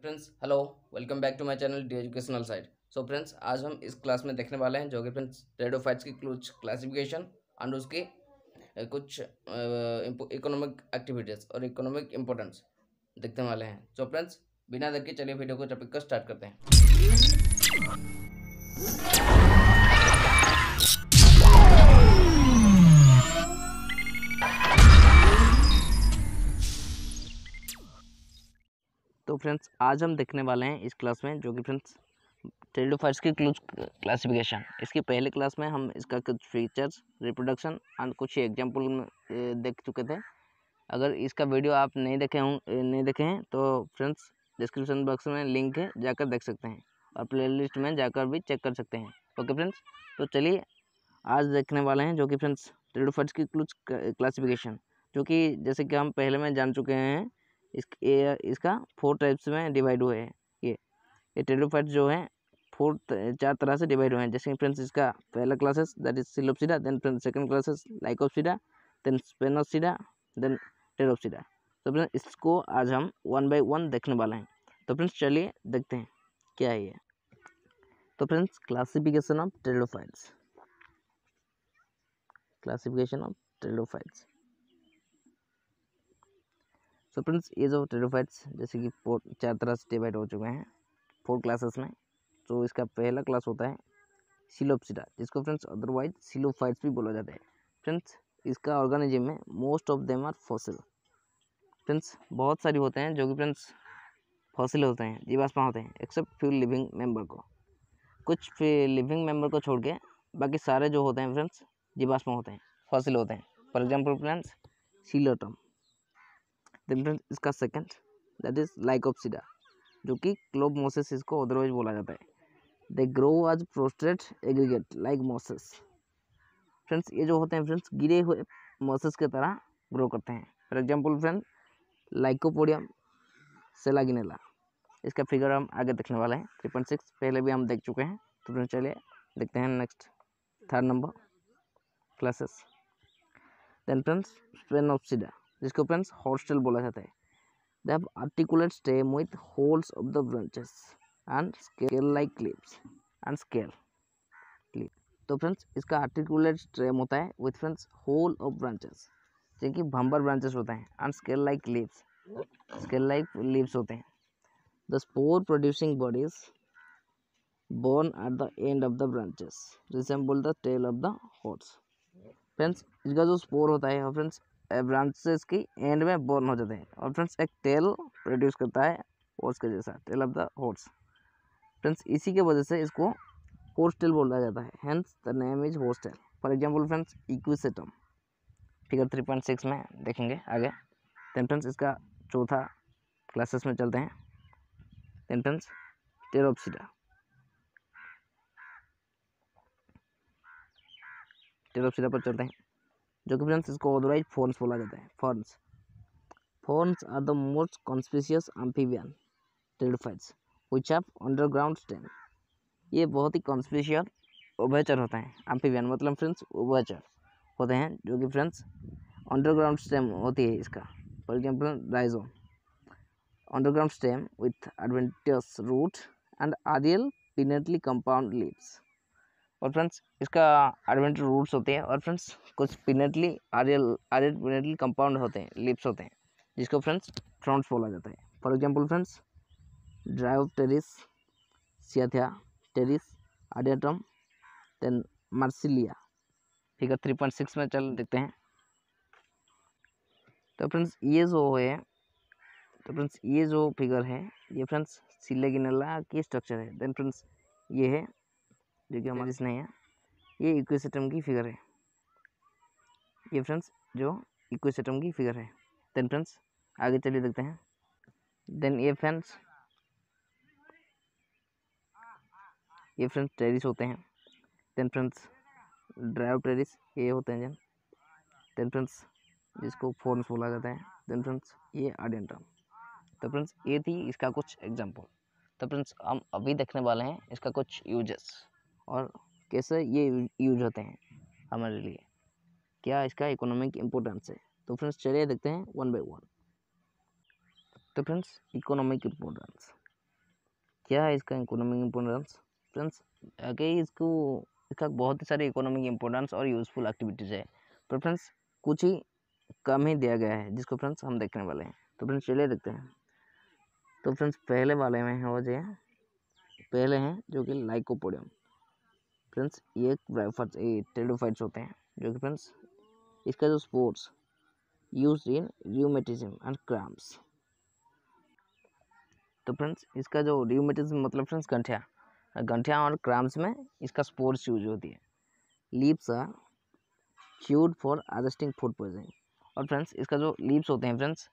friends hello welcome back to my channel the educational side so friends आज हम इस class में देखने वाले हैं जो कि फ्रेंड्स रेडोफाइट्स की कुछ क्लासिफिकेशन एंड उसकी कुछ इकोनॉमिक एक्टिविटीज़ और इकोनॉमिक इंपॉर्टेंस देखने वाले हैं सो so, फ्रेंड्स बिना देख के चलिए वीडियो को टॉपिक का स्टार्ट करते हैं फ्रेंड्स आज हम देखने वाले हैं इस क्लास में जो कि फ्रेंड्स ट्रेडो फाइट्स की क्लूज क्लासिफिकेशन इसकी पहले क्लास में हम इसका कुछ फीचर्स रिप्रोडक्शन और कुछ एग्जाम्पल देख चुके थे अगर इसका वीडियो आप नहीं देखे हों नहीं देखे हैं तो फ्रेंड्स डिस्क्रिप्शन बॉक्स में लिंक है जाकर देख सकते हैं और प्ले में जाकर भी चेक कर सकते हैं ओके फ्रेंड्स तो चलिए आज देखने वाले हैं जो कि फ्रेंड्स ट्रेडो फाइट्स की क्लूज क्लासीफिकेशन जो कि जैसे कि हम पहले में जान चुके हैं इस इसका फोर टाइप्स में डिवाइड हुए हैं ये ये टेलोफाइट्स जो है फोर चार तरह से डिवाइड हुए हैं जैसे फ्रेंड्स इसका पहला classes that is Psilopsida then friends second classes Lycopsida then Sphenopsida then Pteropsida तो फ्रेंड्स इसको आज हम वन बाई वन देखने वाले हैं तो फ्रेंड्स चलिए देखते हैं क्या है ये तो friends classification of pteridophytes classification of pteridophytes तो फ्रेंड्स ये जो टेरोफाइट्स जैसे कि फोर चार तरह से डिवाइड हो चुके हैं फोर क्लासेस में तो इसका पहला क्लास होता है सिलोपसिडा जिसको फ्रेंड्स अदरवाइज सिलोफाइट्स भी बोला जाता है फ्रेंड्स इसका ऑर्गेनिज्म में most of them are fossil friends बहुत सारी होते हैं जो कि फ्रेंड्स फॉसिल होते हैं जीवाश्मा होते हैं एक्सेप्ट फ्यू लिविंग मेंबर को कुछ लिविंग मेंबर को छोड़ के बाकी सारे जो होते हैं फ्रेंड्स जीवाश्मा होते हैं फॉसिल होते हैं for example friends Psilotum then इसका सेकंड दैट इज लाइकोप्सिडा जो कि क्लोब मोसेस इसको अदरवाइज बोला जाता है they grow as prostrate aggregate like mosses friends ये जो होते हैं फ्रेंड्स गिरे हुए मोसेस की तरह ग्रो करते हैं for example friend Lycopodium Selaginella इसका फिगर हम आगे देखने वाले हैं थ्री पॉइंट सिक्स पहले भी हम देख चुके हैं तो फ्रेंड्स चलिए देखते हैं next third number classes then friends of सीडा जिसको फ्रेंड्स हॉस्टल बोला जाता है they have articulate stem with whorls of the branches and scale like clips and scale clip तो फ्रेंड्स इसका आर्टिकुलेट स्टेम होता है with friends whorl of branches जिनकी भंबर ब्रांचेस होते हैं and scale like lips scale like lips होते हैं the spore producing bodies born at the end of the branches resemble the tail of the horse friends इसका जो spore होता है फ्रेंड्स ब्रांचेस की एंड में बोर्न हो जाते हैं और फ्रेंड्स एक टेल प्रोड्यूस करता है हॉर्स के जैसा tail of the horse friends इसी के वजह से इसको हॉर्स टेल बोला जाता है hence the name is horse tail for example friends Equisetum figure three point six में देखेंगे आगे देन फ्रेंड्स इसका चौथा क्लासेस में चलते हैं देन फ्रेंड्स टेरोपसीडा टेरोपसीडा पर चलते हैं जो कि फ्रेंड्स इसको ऑथोराइज फॉर्न्स बोला जाता है ferns ferns are the most conspicuous amphibian pteridophytes which have underground stem ये बहुत ही कॉन्स्पिशियल ओबेचर होते हैं एम्फीबियन मतलब फ्रेंड्स ओबेचर होते हैं जो कि फ्रेंड्स अंडरग्राउंड स्टेम होती है इसका for example rhizome underground stem with adventitious root and aerial pinnately compound leaves और फ्रेंड्स इसका एडवेंटर रूट्स होते हैं और फ्रेंड्स कुछ pinnately aerial aerial pinnately compound होते हैं लिप्स होते हैं जिसको फ्रेंड्स फ्रॉन्ट्स बोला जाता है for example friends Dryopteris Cyathea Pteris Adiantum then Marsilea figure three point six में चल देखते हैं तो फ्रेंड्स ये जो है तो फ्रेंड्स ये जो फिगर है ये फ्रेंड्स सिलेगिनला की स्ट्रक्चर है देन फ्रेंड्स ये है जो कि हमारे नहीं है ये इक्वेस्टम की फिगर है ये फ्रेंड्स जो इक्वेस्टम की फिगर है देन फ्रेंड्स आगे चलिए देखते हैं देन ये फ्रेंड्स ये फ्रेंड्स टेरिस होते हैं देन फ्रेंड्स ड्राइव टेरिस ये होते हैं जन देन फ्रेंड्स जिसको फोर्म्स बोला जाता है देन फ्रेंड्स ये आडियंट्रम तो फ्रेंड्स ये थी इसका कुछ एग्जांपल तो फ्रेंड्स हम अभी देखने वाले हैं इसका कुछ यूजेस और कैसे ये यूज होते हैं हमारे लिए क्या इसका इकोनॉमिक इम्पोर्टेंस है तो फ्रेंड्स चलिए देखते हैं वन बाई वन तो फ्रेंड्स इकोनॉमिक इम्पोर्टेंस क्या है इसका इकोनॉमिक इम्पोर्टेंस फ्रेंड्स आगे इसको इसका बहुत ही सारे इकोनॉमिक इम्पोर्टेंस और यूज़फुल एक्टिविटीज़ है पर फ्रेंड्स कुछ ही कम ही दिया गया है जिसको फ्रेंड्स हम देखने वाले हैं तो फ्रेंड्स चलिए देखते हैं तो फ्रेंड्स पहले वाले में हो जाए पहले हैं जो कि लाइकोपोडियम फ्रेंड्स ये फर्स्ट टेलोफाइट्स होते हैं जो कि फ्रेंड्स इसका जो spores use in rheumatism and cramps तो फ्रेंड्स इसका जो र्यूमेटिज्म मतलब फ्रेंड्स गंठिया गंठिया और क्राम्स में इसका स्पोर्ट्स यूज होती है leaves are used for arresting food poisoning और फ्रेंड्स इसका जो लीप्स होते हैं फ्रेंड्स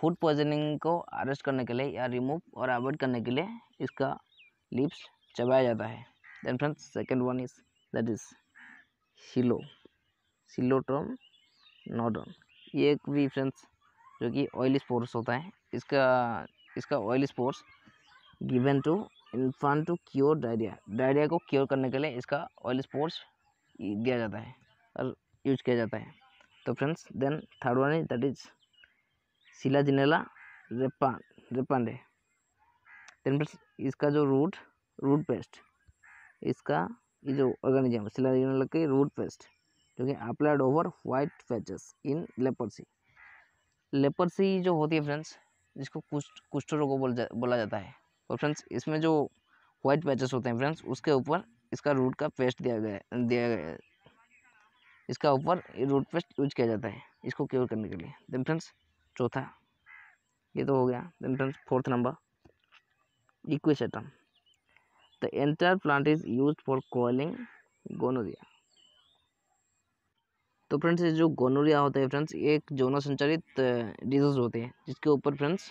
फूड पॉइजनिंग को अरेस्ट करने के लिए या रिमूव और अवॉइड करने के लिए इसका लीव्स चबाया जाता है then friends second one is that is शिलो सिलोट्रम नॉर्डर्न ये एक भी फ्रेंड्स जो कि ऑयल स्पोर्ट्स होता है इसका इसका oil spores given to infant to cure diarrhoea diarrhoea को क्योर करने के लिए इसका ऑयल स्पोर्ट्स दिया जाता है और यूज किया जाता है तो friends then third one is that is Selaginella रेपान रेपांडे देन फ्रेंड्स इसका जो रूट रूट पेस्ट इसका ये जो ऑर्गेनिज्म सिलारियोनल रूट पेस्ट जो कि applied over white patches in leprosy leprosy जो होती है फ्रेंड्स जिसको कुष्ट कुष्ठ रोग बोल जा, बोला जाता है और फ्रेंड्स इसमें जो वाइट पैचेस होते हैं फ्रेंड्स उसके ऊपर इसका रूट का पेस्ट दिया गया दिया गया इसका ऊपर रूट पेस्ट यूज किया जाता है इसको क्योर करने के लिए देन फ्रेंड्स चौथा ये तो हो गया then friends fourth number Equisetum the entire plant is use for calling gonorrhoea तो फ्रेंड्स ये जो गोनोरिया होता है फ्रेंड्स ये एक जोनो संचालित डिजीज होते हैं जिसके ऊपर फ्रेंड्स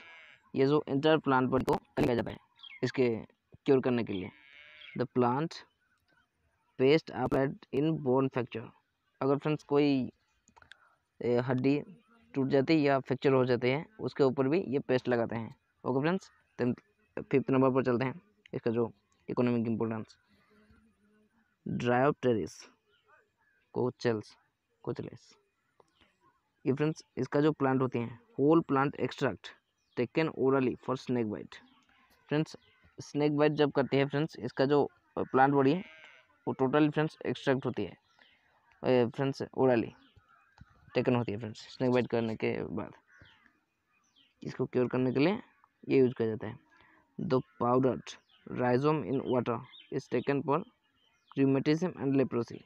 ये जो इंटर प्लांट पर को लिया जाता है इसके क्योर करने के लिए the plant paste applied in bone fracture अगर फ्रेंड्स कोई हड्डी टूट जाती है या फ्रैक्चर हो जाते हैं उसके ऊपर भी ये पेस्ट लगाते हैं ओके फ्रेंड्स फिफ्थ नंबर पर चलते हैं इसका जो इकोनॉमिक इम्पोर्टेंस ड्रायोप्टेरिस कोचल्स कोचलेस ये फ्रेंड्स इसका जो प्लांट होते हैं whole plant extract taken orally for snake bite friends snake bite जब करते हैं फ्रेंड्स इसका जो प्लांट बॉडी है वो टोटली फ्रेंड्स एक्सट्रैक्ट होती है फ्रेंड्स ओरली टेकन होती है फ्रेंड्स स्नैक बाइट करने के बाद इसको क्योर करने के लिए ये यूज किया जाता है the powder rhizome in water is taken for rheumatism and leprosy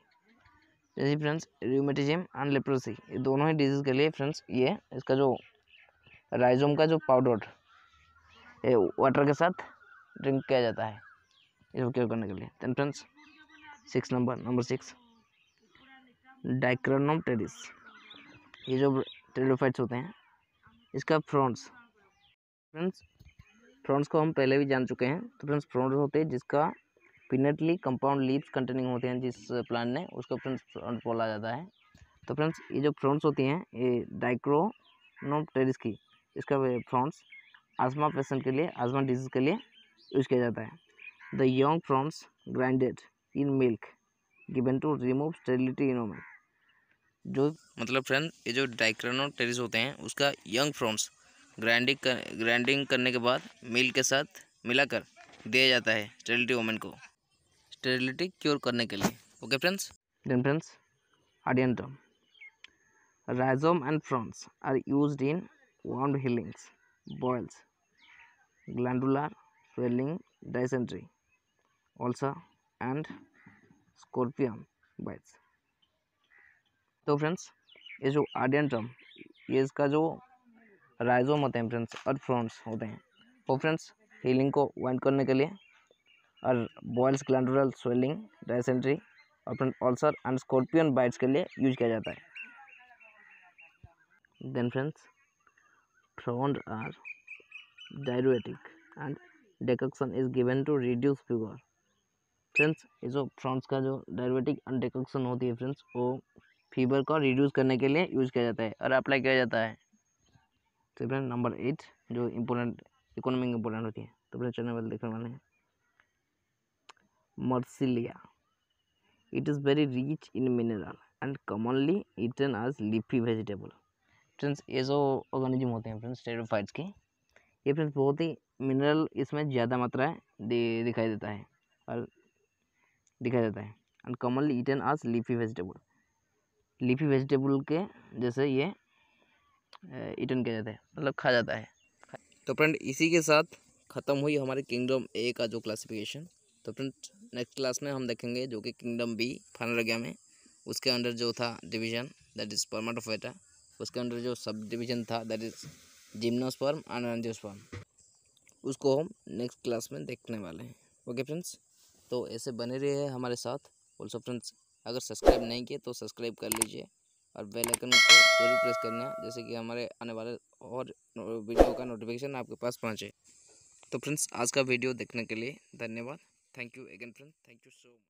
जैसे फ्रेंड्स rheumatism एंड लेप्रोसी ये दोनों ही डिजीज़ के लिए फ्रेंड्स ये इसका जो राइजोम का जो पाउडर ये वाटर के साथ ड्रिंक किया जाता है इसको क्योर करने के लिए then friends six number number six Dicranopteris ये जो टेरोफाइट्स होते हैं इसका फ्रॉन्ट्स फ्रेंड्स फ्रॉन्स को हम पहले भी जान चुके हैं तो फ्रेंड्स फ्रॉन्स होते हैं जिसका पिनटली कंपाउंड लीव्स कंटेनिंग होते हैं जिस प्लांट ने उसको फ्रेंड्स फ्रॉन्ट बोला जाता है तो फ्रेंड्स ये जो फ्रॉन्स होती हैं ये डाइक्रोनोम टेरिस की इसका फ्रॉन्स आजमा पेशेंट के लिए आजमा डिजीज के लिए यूज किया जाता है the young fronds grinded in milk given to remove sterility in जो मतलब फ्रेंड ये जो डाइक्रोनो टेरिस होते हैं उसका यंग फ्रॉन्स ग्राइंडिंग कर, ग्राइंडिंग करने के बाद मिल के साथ मिलाकर दिया जाता है स्टेरिलिटी वोमेन को स्टेरिलिटी क्योर करने के लिए okay friends then friends Adiantum rhizome and fronds are use in wound healings boils glandular swelling dysentery ulcer and scorpion bites तो फ्रेंड्स ये जो आर्डियन ये इसका जो राइजोम होते हैं फ्रेंड्स और फ्रॉन्ट्स होते हैं वो फ्रेंड्स हीलिंग को वाइंड करने के लिए और बॉयल्स ग्लैंडुलर स्वेलिंग डायसेंट्री और friend ulcer and scorpion bites के लिए यूज किया जाता है then friends frond are diuretic and decoction is given to reduce fever friends ये जो फ्रॉन्स का जो डायरोटिक एंड डेकक्शन होती है फ्रेंड्स वो फीवर को रिड्यूस करने के लिए यूज़ किया जाता है और अप्लाई किया जाता है तो फ्रेंड नंबर एट जो इम्पोर्टेंट इकोनॉमिक इम्पोर्टेंट होती है तो फ्रेंड चैनल वाले देखने वाले हैं Marsilea it is very rich in mineral and commonly eaten as leafy vegetable friends ये जो ऑर्गेनिज्म होते हैं फ्रेंड्स स्टेरोफाइट्स के ये फ्रेंड्स बहुत ही मिनरल इसमें ज़्यादा मात्रा दे, दिखाई देता है और दिखाई देता है and commonly eaten as leafy vegetable leafy vegetable के जैसे ये ईटन किया जाता है मतलब खा जाता है तो फ्रेंड इसी के साथ ख़त्म हुई हमारे किंगडम ए का जो क्लासिफिकेशन तो फ्रेंड नेक्स्ट क्लास में हम देखेंगे जो कि किंगडम बी फाइनल गया में उसके अंडर जो था division that is Spermatophyta उसके अंडर जो सब डिवीजन था that is gymnosperm and angiosperm उसको हम नेक्स्ट क्लास में देखने वाले हैं ओके फ्रेंड्स तो ऐसे बने हैं हमारे साथ ऑल्सो फ्रेंड्स अगर सब्सक्राइब नहीं किए तो सब्सक्राइब कर लीजिए और बेल आइकन को जरूर प्रेस करना है जैसे कि हमारे आने वाले और वीडियो का नोटिफिकेशन आपके पास पहुँचे तो फ्रेंड्स आज का वीडियो देखने के लिए धन्यवाद thank you again friend thank you so much